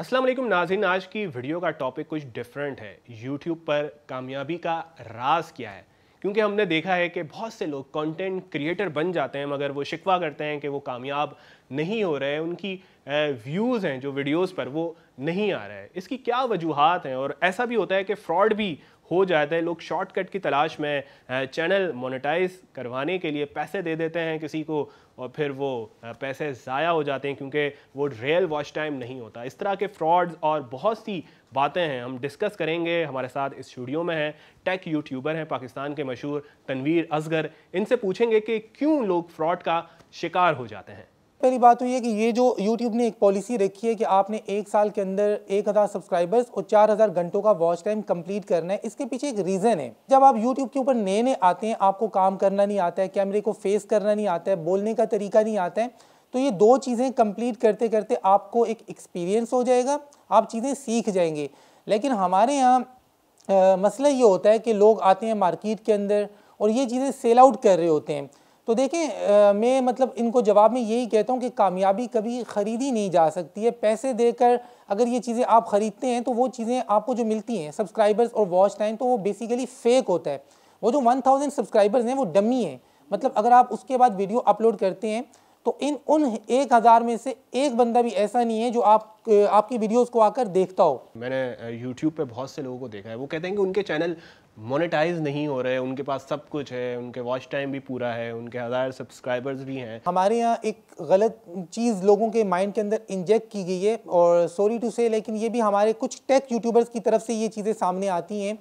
अस्सलाम वालेकुम नाजिन आज की वीडियो का टॉपिक कुछ डिफरेंट है यूट्यूब पर कामयाबी का राज क्या है क्योंकि हमने देखा है कि बहुत से लोग कंटेंट क्रिएटर बन जाते हैं मगर वो शिकवा करते हैं कि वो कामयाब नहीं हो रहे हैं उनकी व्यूज़ हैं जो वीडियोस पर वो नहीं आ रहा है इसकी क्या वजूहत हैं और ऐसा भी होता है कि फ्रॉड भी हो जाता है लोग शॉर्टकट की तलाश में चैनल मोनेटाइज करवाने के लिए पैसे दे देते हैं किसी को और फिर वो पैसे ज़ाया हो जाते हैं क्योंकि वो रियल वॉच टाइम नहीं होता इस तरह के फ्रॉड्स और बहुत सी बातें हैं हम डिस्कस करेंगे हमारे साथ इस स्टूडियो में हैं टेक यूट्यूबर हैं पाकिस्तान के मशहूर तनवीर असगर इनसे पूछेंगे कि क्यों लोग फ्रॉड का शिकार हो जाते हैं पहली बात हुई तो ये कि ये जो YouTube ने एक पॉलिसी रखी है कि आपने एक साल के अंदर एक हज़ार सब्सक्राइबर्स और चार हज़ार घंटों का वॉच टाइम कंप्लीट करना है इसके पीछे एक रीज़न है जब आप YouTube के ऊपर नए नए आते हैं आपको काम करना नहीं आता है कैमरे को फेस करना नहीं आता है बोलने का तरीका नहीं आता है तो ये दो चीज़ें कंप्लीट करते करते आपको एक एक्सपीरियंस हो जाएगा आप चीज़ें सीख जाएंगे लेकिन हमारे यहाँ मसला ये होता है कि लोग आते हैं मार्केट के अंदर और ये चीज़ें सेल आउट कर रहे होते हैं तो देखें मैं मतलब इनको जवाब में यही कहता हूँ कि कामयाबी कभी ख़रीदी नहीं जा सकती है पैसे देकर अगर ये चीज़ें आप ख़रीदते हैं तो वो चीज़ें आपको जो मिलती हैं सब्सक्राइबर्स और वॉच टाइम तो वो बेसिकली फ़ेक होता है वो जो 1000 सब्सक्राइबर्स हैं वो डमी हैं मतलब अगर आप उसके बाद वीडियो अपलोड करते हैं तो इन उन एक हज़ार में से एक बंदा भी ऐसा नहीं है जो आप आपकी वीडियोस को आकर देखता हो मैंने यूट्यूब पे बहुत से लोगों को देखा है वो कहते हैं कि उनके चैनल मोनेटाइज नहीं हो रहे उनके पास सब कुछ है उनके वॉच टाइम भी पूरा है उनके हज़ार सब्सक्राइबर्स भी हैं हमारे यहाँ एक गलत चीज़ लोगों के माइंड के अंदर इंजेक्ट की गई है और सॉरी टू से लेकिन ये भी हमारे कुछ टेक यूट्यूबर्स की तरफ से ये चीज़ें सामने आती हैं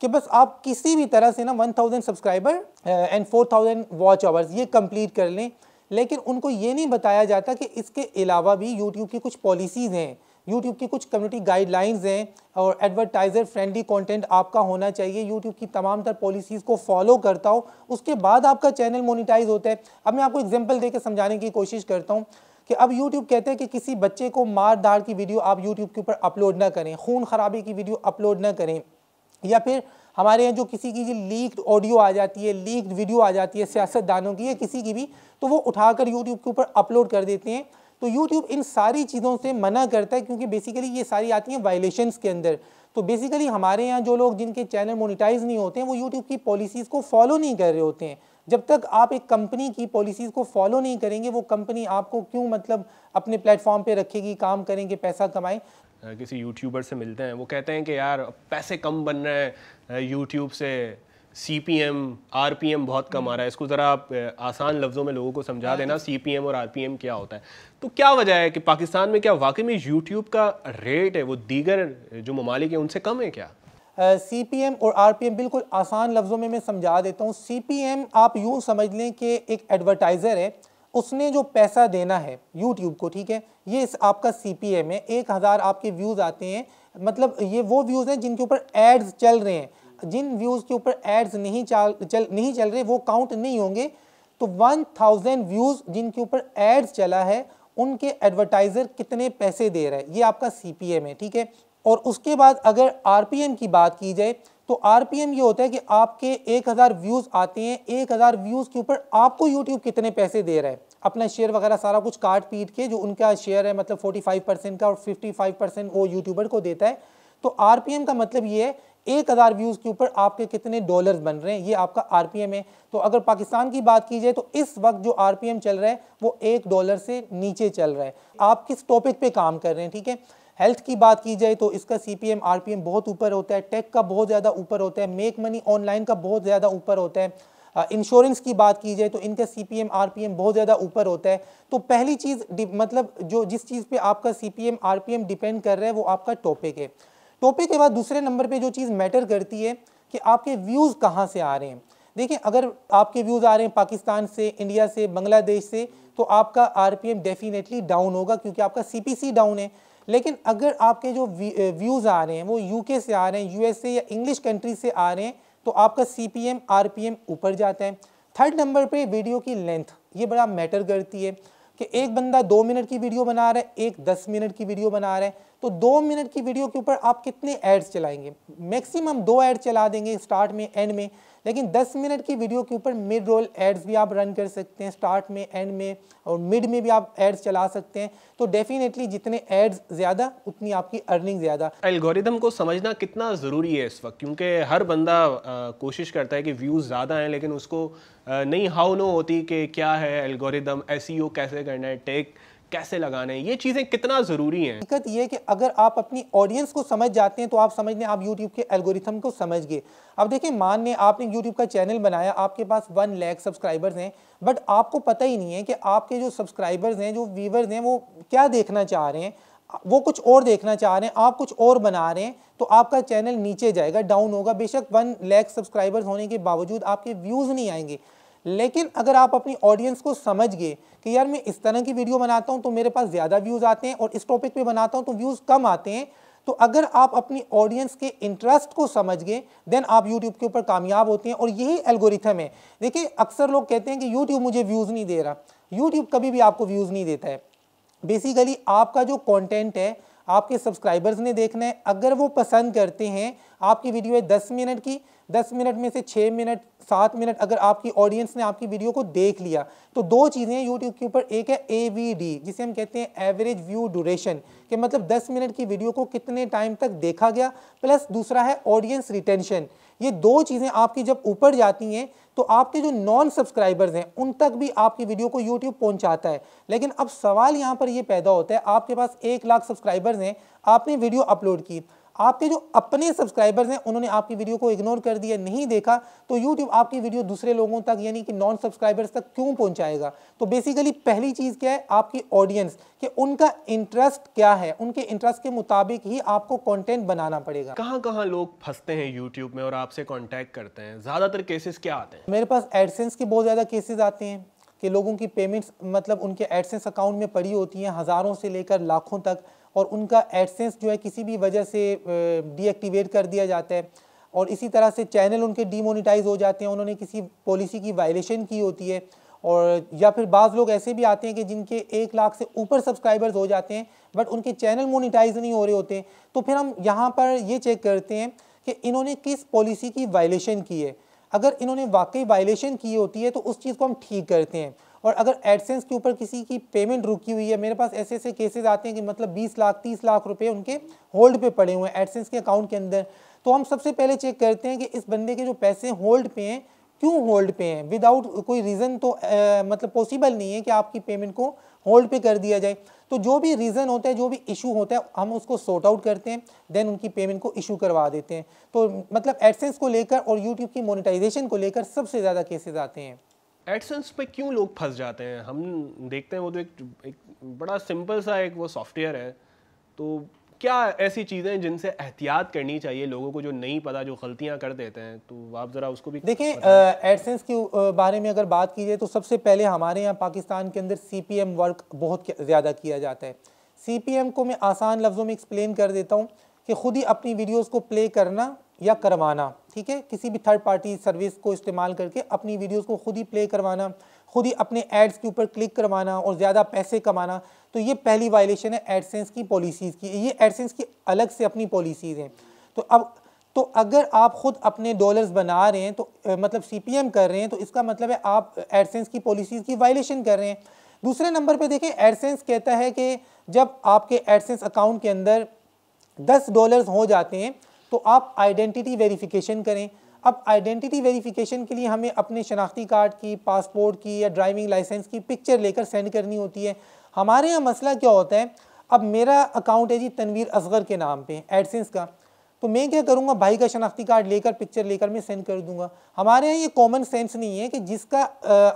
कि बस आप किसी भी तरह से ना one thousand subscriber and four thousand watch hours ये कंप्लीट कर लें लेकिन उनको ये नहीं बताया जाता कि इसके अलावा भी यूट्यूब की कुछ पॉलिसीज़ हैं यूट्यूब की कुछ कम्युनिटी गाइडलाइंस हैं और एडवर्टाइज़र फ्रेंडली कंटेंट आपका होना चाहिए यूट्यूब की तमाम तर पॉलिसीज़ को फॉलो करता हो उसके बाद आपका चैनल मोनिटाइज होता है अब मैं आपको एग्जाम्पल दे समझाने की कोशिश करता हूँ कि अब YouTube कहते हैं कि किसी बच्चे को मार धार की वीडियो आप YouTube के ऊपर अपलोड ना करें खून खराबी की वीडियो अपलोड ना करें या फिर हमारे यहाँ जो किसी की लीक्ड ऑडियो आ जाती है लीक्ड वीडियो आ जाती है सियासतदानों की या किसी की भी तो वो उठाकर यूट्यूब के ऊपर अपलोड कर देते हैं तो यूट्यूब इन सारी चीज़ों से मना करता है क्योंकि बेसिकली ये सारी आती हैं वायलेशंस के अंदर तो बेसिकली हमारे यहाँ जो लोग जिनके चैनल मोनिटाइज नहीं होते हैं वो यूट्यूब की पॉलिसीज़ को फॉलो नहीं कर रहे होते हैं जब तक आप एक कंपनी की पॉलिसीज़ को फॉलो नहीं करेंगे वो कंपनी आपको क्यों मतलब अपने प्लेटफॉर्म पर रखेगी काम करेंगे पैसा कमाएं किसी यूट्यूबर से मिलते हैं वो कहते हैं कि यार पैसे कम बन रहे हैं यूट्यूब से C P M R P M बहुत कम आ रहा है इसको ज़रा आप आसान लफ्ज़ों में लोगों को समझा हाँ, देना सी पी एम और आर पी एम क्या होता है तो क्या वजह है कि पाकिस्तान में क्या वाकई में यूट्यूब का रेट है वो दीगर जो ममालिक हैं उनसे कम है क्या सी पी एम और आर पी एम बिल्कुल आसान लफ्ज़ों में मैं समझा देता हूँ सी पी एम आप यूँ समझ लें कि एक एडवर्टाइज़र है उसने जो पैसा देना है यूट्यूब को ठीक है ये इस आपका सी पी एम है एक हज़ार आपके व्यूज़ आते हैं मतलब ये वो व्यूज़ हैं जिनके ऊपर एड्स चल रहे हैं जिन व्यूज़ के ऊपर एड्स नहीं चल चल नहीं चल रहे वो काउंट नहीं होंगे तो 1000 व्यूज़ जिनके ऊपर एड्स चला है उनके एडवर्टाइज़र कितने पैसे दे रहे हैं ये आपका सी है ठीक है और उसके बाद अगर आर की बात की जाए तो आर ये होता है कि आपके एक हज़ार व्यूज़ आते हैं एक हज़ार व्यूज़ के ऊपर आपको यूट्यूब कितने पैसे दे रहा है अपना शेयर वगैरह सारा कुछ काट पीट के जो उनका शेयर है मतलब 45 परसेंट का और 55 परसेंट वो यूट्यूबर को देता है तो आर का मतलब ये है एक हज़ार व्यूज़ के ऊपर आपके कितने डॉलर्स बन रहे हैं ये आपका आरपीएम है तो अगर पाकिस्तान की बात की जाए तो इस वक्त जो आरपीएम चल रहा है वो एक डॉलर से नीचे चल रहा है आप किस टॉपिक पे काम कर रहे हैं ठीक है हेल्थ की बात की जाए तो इसका सी पी बहुत ऊपर होता है टेक का बहुत ज़्यादा ऊपर होता है मेक मनी ऑनलाइन का बहुत ज़्यादा ऊपर होता है इंश्योरेंस की बात की जाए तो इनका सी पी बहुत ज़्यादा ऊपर होता है तो पहली चीज़ मतलब जो जिस चीज़ पे आपका सी पी डिपेंड कर रहा है वो आपका टॉपिक है टॉपिक के बाद दूसरे नंबर पे जो चीज़ मैटर करती है कि आपके व्यूज़ कहाँ से आ रहे हैं देखिए अगर आपके व्यूज़ आ रहे हैं पाकिस्तान से इंडिया से बांग्लादेश से तो आपका आर डेफिनेटली डाउन होगा क्योंकि आपका सी डाउन है लेकिन अगर आपके जो व्यूज़ आ रहे हैं वो यू से आ रहे हैं यू या इंग्लिश कंट्री से आ रहे हैं तो आपका सी पी ऊपर जाता है थर्ड नंबर पे वीडियो की लेंथ ये बड़ा मैटर करती है कि एक बंदा दो मिनट की वीडियो बना रहा है एक दस मिनट की वीडियो बना रहा है तो दो मिनट की वीडियो के ऊपर आप कितने एड्स चलाएंगे मैक्सिमम दो एड चला देंगे स्टार्ट में एंड में लेकिन 10 मिनट की वीडियो के ऊपर मिड रोल एड्स भी आप रन कर सकते हैं स्टार्ट में एंड में और मिड में भी आप एड्स चला सकते हैं तो डेफिनेटली जितने एड्स ज़्यादा उतनी आपकी अर्निंग ज़्यादा एल्गोरिदम को समझना कितना ज़रूरी है इस वक्त क्योंकि हर बंदा आ, कोशिश करता है कि व्यूज़ ज़्यादा हैं लेकिन उसको आ, नहीं हाउ नो होती कि क्या है एल्गोरिदम एस e कैसे करना है टेक कैसे लगाना है ये चीज़ें कितना ज़रूरी हैं दिक्कत ये है कि अगर आप अपनी ऑडियंस को समझ जाते हैं तो आप समझ लें आप यूट्यूब के एल्गोरिथम को समझ गए अब देखिए मान लें आपने यूट्यूब का चैनल बनाया आपके पास वन लैख सब्सक्राइबर्स हैं बट आपको पता ही नहीं है कि आपके जो सब्सक्राइबर्स हैं जो व्यूवर्स हैं वो क्या देखना चाह रहे हैं वो कुछ और देखना चाह रहे हैं आप कुछ और बना रहे हैं तो आपका चैनल नीचे जाएगा डाउन होगा बेशक वन लैख सब्सक्राइबर्स होने के बावजूद आपके व्यूज़ नहीं आएंगे लेकिन अगर आप अपनी ऑडियंस को समझ गए कि यार मैं इस तरह की वीडियो बनाता हूँ तो मेरे पास ज़्यादा व्यूज़ आते हैं और इस टॉपिक पे बनाता हूँ तो व्यूज़ कम आते हैं तो अगर आप अपनी ऑडियंस के इंटरेस्ट को समझ गए देन आप यूट्यूब के ऊपर कामयाब होते हैं और यही एल्गोरिथम है देखिए अक्सर लोग कहते हैं कि यूट्यूब मुझे व्यूज़ नहीं दे रहा यूट्यूब कभी भी आपको व्यूज़ नहीं देता है बेसिकली आपका जो कॉन्टेंट है आपके सब्सक्राइबर्स ने देखना है अगर वो पसंद करते हैं आपकी वीडियो है दस मिनट की दस मिनट में से छः मिनट सात मिनट अगर आपकी ऑडियंस ने आपकी वीडियो को देख लिया तो दो चीज़ें यूट्यूब के ऊपर एक है ए जिसे हम कहते हैं एवरेज व्यू ड्यूरेशन कि मतलब दस मिनट की वीडियो को कितने टाइम तक देखा गया प्लस दूसरा है ऑडियंस रिटेंशन ये दो चीज़ें आपकी जब ऊपर जाती हैं तो आपके जो नॉन सब्सक्राइबर्स हैं उन तक भी आपकी वीडियो को यूट्यूब पहुंचाता है लेकिन अब सवाल यहाँ पर ये पैदा होता है आपके पास एक लाख सब्सक्राइबर्स हैं आपने वीडियो अपलोड की आपके जो अपने सब्सक्राइबर्स हैं उन्होंने आपकी वीडियो को इग्नोर कर दिया नहीं देखा तो यूट्यूब आपकी वीडियो दूसरे लोगों तक यानी कि नॉन सब्सक्राइबर्स तक क्यों पहुंचाएगा तो बेसिकली पहली चीज़ क्या है आपकी ऑडियंस कि उनका इंटरेस्ट क्या है उनके इंटरेस्ट के मुताबिक ही आपको कॉन्टेंट बनाना पड़ेगा कहाँ कहाँ लोग फंसते हैं यूट्यूब में और आपसे कॉन्टैक्ट करते हैं ज़्यादातर केसेस क्या आते हैं मेरे पास एडसेंस के बहुत ज़्यादा केसेज आते हैं कि लोगों की पेमेंट्स मतलब उनके एडसेंस अकाउंट में पड़ी होती हैं हज़ारों से लेकर लाखों तक और उनका एडसेंस जो है किसी भी वजह से डीएक्टिवेट कर दिया जाता है और इसी तरह से चैनल उनके डीमोनिटाइज हो जाते हैं उन्होंने किसी पॉलिसी की वायलेशन की होती है और या फिर बाज़ लोग ऐसे भी आते हैं कि जिनके एक लाख से ऊपर सब्सक्राइबर्स हो जाते हैं बट उनके चैनल मोनिटाइज नहीं हो रहे होते तो फिर हम यहाँ पर ये चेक करते हैं कि इन्होंने किस पॉलिसी की वायलेशन की है अगर इन्होंने वाकई वायलेशन की होती है तो उस चीज़ को हम ठीक करते हैं और अगर एडसेंस के ऊपर किसी की पेमेंट रुकी हुई है मेरे पास ऐसे ऐसे केसेज आते हैं कि मतलब बीस लाख तीस लाख रुपये उनके होल्ड पे पड़े हुए हैं एडसेंस के अकाउंट के अंदर तो हम सबसे पहले चेक करते हैं कि इस बंदे के जो पैसे होल्ड पे हैं क्यों होल्ड पे हैं विदाउट कोई रीज़न तो आ, मतलब पॉसिबल नहीं है कि आपकी पेमेंट को होल्ड पे कर दिया जाए तो जो भी रीज़न होता है जो भी इशू होता है हम उसको सॉर्ट आउट करते हैं देन उनकी पेमेंट को इशू करवा देते हैं तो मतलब एडसेंस को लेकर और यूट्यूब की मोनिटाइजेशन को लेकर सबसे ज़्यादा केसेज आते हैं एडसेंस पे क्यों लोग फंस जाते हैं हम देखते हैं वो तो एक, एक बड़ा सिंपल सा एक वो सॉफ्टवेयर है तो क्या ऐसी चीज़ें जिनसे एहतियात करनी चाहिए लोगों को जो नहीं पता जो गलतियां कर देते हैं तो आप ज़रा उसको भी देखिए एडसेंस के बारे में अगर बात की जाए तो सबसे पहले हमारे यहाँ पाकिस्तान के अंदर सी वर्क बहुत ज़्यादा किया जाता है सी को मैं आसान लफ्ज़ों में एक्सप्लेन कर देता हूँ कि ख़ुद ही अपनी वीडियोज़ को प्ले करना या करवाना ठीक है किसी भी थर्ड पार्टी सर्विस को इस्तेमाल करके अपनी वीडियोस को खुद ही प्ले करवाना खुद ही अपने एड्स के ऊपर क्लिक करवाना और ज़्यादा पैसे कमाना तो ये पहली वायलेशन है एडसेंस की पॉलिसीज़ की ये एडसेंस की अलग से अपनी पॉलिसीज़ हैं तो अब तो अगर आप ख़ुद अपने डॉलर्स बना रहे हैं तो मतलब सी कर रहे हैं तो इसका मतलब है आप एडसेंस की पॉलिसीज़ की वायलेशन कर रहे हैं दूसरे नंबर पर देखें एडसेंस कहता है कि जब आपके एडसेंस अकाउंट के अंदर दस डॉलर्स हो जाते हैं तो आप आइडेंटिटी वेरिफिकेशन करें अब आइडेंटिटी वेरिफिकेशन के लिए हमें अपने शनाख्ती कार्ड की पासपोर्ट की या ड्राइविंग लाइसेंस की पिक्चर लेकर सेंड करनी होती है हमारे यहाँ मसला क्या होता है अब मेरा अकाउंट है जी तनवीर असगर के नाम पे एडसेंस का तो मैं क्या करूँगा भाई का शनाख्ती कार्ड लेकर पिक्चर लेकर मैं सेंड कर दूंगा हमारे यहाँ ये कॉमन सेंस नहीं है कि जिसका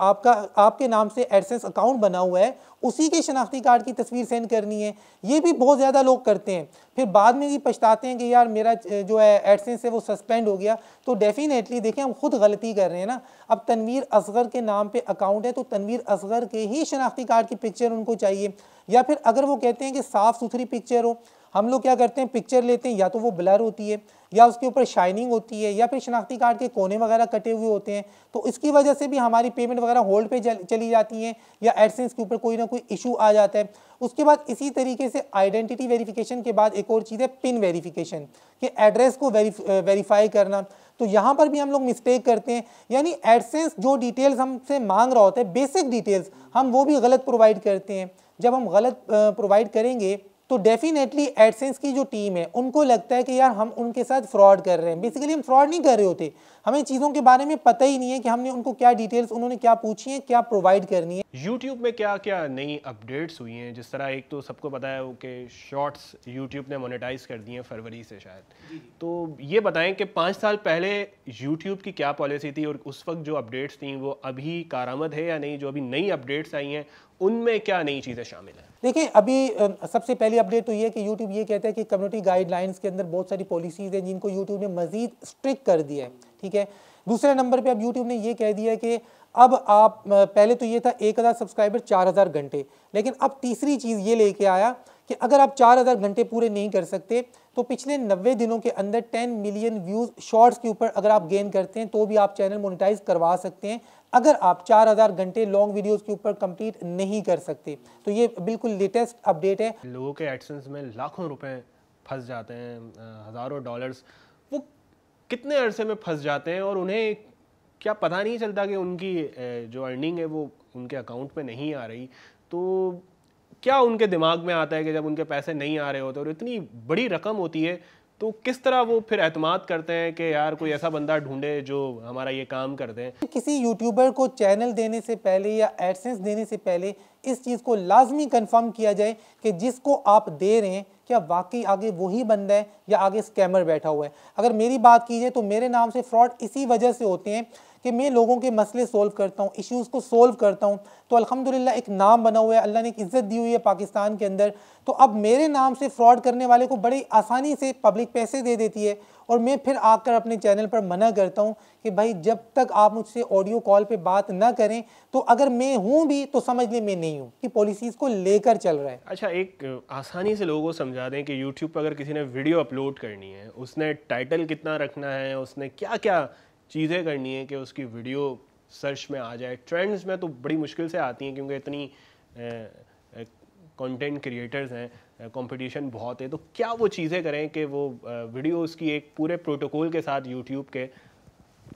आपका आपके नाम से एडसेंस अकाउंट बना हुआ है उसी के शनाख्ती कार्ड की तस्वीर सेंड करनी है ये भी बहुत ज़्यादा लोग करते हैं फिर बाद में ये पछताते हैं कि यार मेरा जो है एडसेंस है वो सस्पेंड हो गया तो डेफिनेटली देखें हम खुद गलती कर रहे हैं ना अब तनवीर असगर के नाम पर अकाउंट है तो तनवीर असगर के ही शनाख्ती कार्ड की पिक्चर उनको चाहिए या फिर अगर वो कहते हैं कि साफ़ सुथरी पिक्चर हो हम लोग क्या करते हैं पिक्चर लेते हैं या तो वो ब्लर होती है या उसके ऊपर शाइनिंग होती है या फिर शनाख्ती कार्ड के कोने वगैरह कटे हुए होते हैं तो इसकी वजह से भी हमारी पेमेंट वगैरह होल्ड पे चली जाती है या एडसेंस के ऊपर कोई ना कोई इशू आ जाता है उसके बाद इसी तरीके से आइडेंटिटी वेरिफिकेशन के बाद एक और चीज़ है पिन वेरीफिकेशन कि एड्रेस को वेरीफाई करना तो यहाँ पर भी हम लोग मिस्टेक करते हैं यानी एडसेंस जो डिटेल्स हमसे मांग रहा होता है बेसिक डिटेल्स हम वो भी गलत प्रोवाइड करते हैं जब हम गलत प्रोवाइड करेंगे तो डेफिनेटली एडसेंस की जो टीम है उनको लगता है कि यार हम उनके साथ फ्रॉड कर रहे हैं बेसिकली हम फ्रॉड नहीं कर रहे होते हमें चीज़ों के बारे में पता ही नहीं है कि हमने उनको क्या डिटेल्स उन्होंने क्या पूछी है क्या प्रोवाइड करनी है यूट्यूब में क्या क्या नई अपडेट्स हुई हैं जिस तरह एक तो सबको पता है कि शॉर्ट्स यूट्यूब ने मोनिटाइज कर दिए फरवरी से शायद तो ये बताएं कि पाँच साल पहले यूट्यूब की क्या पॉलिसी थी और उस वक्त जो अपडेट्स थी वो अभी कारामद है या नहीं जो अभी नई अपडेट्स आई हैं उनमें क्या नई चीज़ें शामिल हैं देखिए अभी सबसे पहली अपडेट तो ये है कि यूट्यूब ये कहता है कि कम्युनिटी गाइडलाइंस के अंदर बहुत सारी पॉलिसीज़ हैं जिनको यूट्यूब ने मज़ीद स्ट्रिक कर दिया है ठीक है दूसरे नंबर पे अब यूट्यूब ने ये कह दिया कि अब आप पहले तो ये था एक हज़ार सब्सक्राइबर चार हज़ार घंटे लेकिन अब तीसरी चीज़ ये लेके आया कि अगर आप चार हज़ार घंटे पूरे नहीं कर सकते तो पिछले 90 दिनों के अंदर 10 मिलियन व्यूज़ शॉर्ट्स के ऊपर अगर आप गेन करते हैं तो भी आप चैनल मोनिटाइज करवा सकते हैं अगर आप 4000 घंटे लॉन्ग वीडियोस के ऊपर कंप्लीट नहीं कर सकते तो ये बिल्कुल लेटेस्ट अपडेट है लोगों के एडसेंस में लाखों रुपए फंस जाते हैं हज़ारों डॉलर्स वो कितने अरसे में फंस जाते हैं और उन्हें क्या पता नहीं चलता कि उनकी जो अर्निंग है वो उनके अकाउंट में नहीं आ रही तो क्या उनके दिमाग में आता है कि जब उनके पैसे नहीं आ रहे होते और इतनी बड़ी रकम होती है तो किस तरह वो फिर एतमाद करते हैं कि यार कोई ऐसा बंदा ढूंढे जो हमारा ये काम कर दे किसी यूट्यूबर को चैनल देने से पहले या एडसेंस देने से पहले इस चीज़ को लाजमी कंफर्म किया जाए कि जिसको आप दे रहे हैं क्या वाकई आगे वही बंदा है या आगे स्कैमर बैठा हुआ है अगर मेरी बात की जाए तो मेरे नाम से फ्रॉड इसी वजह से होते हैं कि मैं लोगों के मसले सोल्व करता हूँ इश्यूज़ को सोल्व करता हूँ तो अल्हम्दुलिल्लाह एक नाम बना हुआ है अल्लाह ने एक इज़्ज़त दी हुई है पाकिस्तान के अंदर तो अब मेरे नाम से फ्रॉड करने वाले को बड़ी आसानी से पब्लिक पैसे दे देती है और मैं फिर आकर अपने चैनल पर मना करता हूँ कि भाई जब तक आप मुझसे ऑडियो कॉल पर बात ना करें तो अगर मैं हूँ भी तो समझ लें मैं नहीं हूँ कि पॉलिसीज़ को लेकर चल रहा है अच्छा एक आसानी से लोगों को समझा दें कि यूट्यूब पर अगर किसी ने वीडियो अपलोड करनी है उसने टाइटल कितना रखना है उसने क्या क्या चीज़ें करनी है कि उसकी वीडियो सर्च में आ जाए ट्रेंड्स में तो बड़ी मुश्किल से आती हैं क्योंकि इतनी कंटेंट क्रिएटर्स हैं कंपटीशन बहुत है तो क्या वो चीज़ें करें कि वो वीडियो उसकी एक पूरे प्रोटोकॉल के साथ यूट्यूब के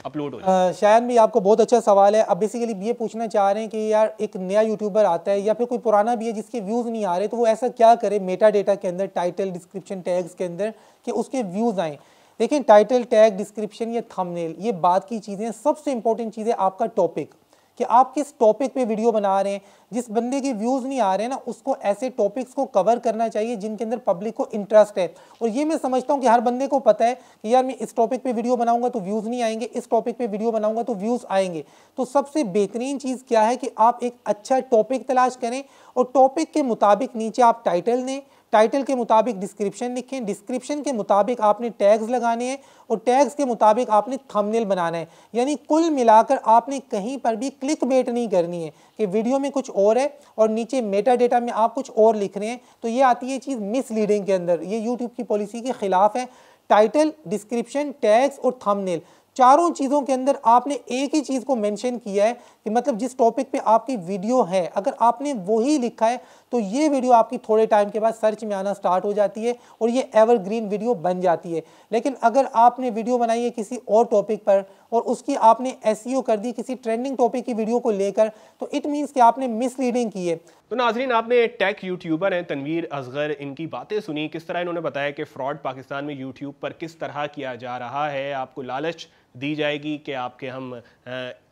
अपलोड हो शायद भी आपको बहुत अच्छा सवाल है अब बेसिकली ये पूछना चाह रहे हैं कि यार एक नया यूट्यूबर आता है या फिर कोई पुराना भी है जिसके व्यूज़ नहीं आ रहे तो वो ऐसा क्या करे मेटा डेटा के अंदर टाइटल डिस्क्रिप्शन टैग्स के अंदर कि उसके व्यूज़ आएँ देखें टाइटल टैग डिस्क्रिप्शन या थंबनेल ये बात की चीज़ें सबसे इंपॉर्टेंट चीज़ें आपका टॉपिक कि आप किस टॉपिक पे वीडियो बना रहे हैं जिस बंदे के व्यूज़ नहीं आ रहे हैं ना उसको ऐसे टॉपिक्स को कवर करना चाहिए जिनके अंदर पब्लिक को इंटरेस्ट है और ये मैं समझता हूँ कि हर बंदे को पता है कि यार मैं इस टॉपिक पे वीडियो बनाऊंगा तो व्यूज़ नहीं आएंगे इस टॉपिक पे वीडियो बनाऊंगा तो व्यूज़ आएंगे तो सबसे बेहतरीन चीज़ क्या है कि आप एक अच्छा टॉपिक तलाश करें और टॉपिक के मुताबिक नीचे आप टाइटल दें टाइटल के मुताबिक डिस्क्रिप्शन लिखें डिस्क्रिप्शन के मुताबिक आपने टैग्स लगाने हैं और टैग्स के मुताबिक आपने थंबनेल बनाना है यानी कुल मिलाकर आपने कहीं पर भी क्लिक बेट नहीं करनी है कि वीडियो में कुछ और है और नीचे मेटा डेटा में आप कुछ और लिख रहे हैं तो ये आती है चीज़ मिसलीडिंग के अंदर ये यूट्यूब की पॉलिसी के ख़िलाफ़ है टाइटल डिस्क्रिप्शन टैग्स और थमनेल चारों चीज़ों के अंदर आपने एक ही चीज़ को मेंशन किया है कि मतलब जिस टॉपिक पे आपकी वीडियो है अगर आपने वही लिखा है तो ये वीडियो आपकी थोड़े टाइम के बाद सर्च में आना स्टार्ट हो जाती है और ये एवरग्रीन वीडियो बन जाती है लेकिन अगर आपने वीडियो बनाई है किसी और टॉपिक पर और उसकी आपने एस e कर दी किसी ट्रेंडिंग टॉपिक की वीडियो को लेकर तो इट मीन्स कि आपने मिसलीडिंग की है तो नाजरीन आपने टेक यूट्यूबर हैं तनवीर असगर इनकी बातें सुनी किस तरह इन्होंने बताया कि फ़्रॉड पाकिस्तान में यूट्यूब पर किस तरह किया जा रहा है आपको लालच दी जाएगी कि आपके हम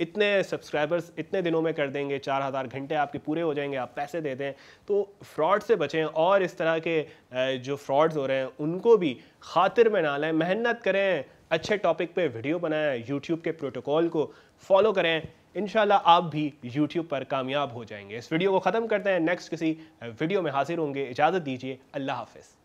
इतने सब्सक्राइबर्स इतने दिनों में कर देंगे चार हज़ार घंटे आपके पूरे हो जाएंगे आप पैसे दे दें तो फ्रॉड से बचें और इस तरह के जो फ्रॉड्स हो रहे हैं उनको भी खातिर में ना लें मेहनत करें अच्छे टॉपिक पे वीडियो बनाएं यूट्यूब के प्रोटोकॉल को फॉलो करें इन आप भी यूट्यूब पर कामयाब हो जाएंगे इस वीडियो को ख़त्म करते हैं नेक्स्ट किसी वीडियो में हाजिर होंगे इजाज़त दीजिए अल्लाह हाफिज़